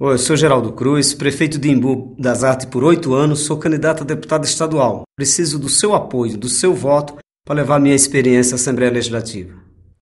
Oi, eu sou Geraldo Cruz, prefeito de Imbu das Artes por oito anos, sou candidato a deputado estadual. Preciso do seu apoio, do seu voto para levar minha experiência à Assembleia Legislativa.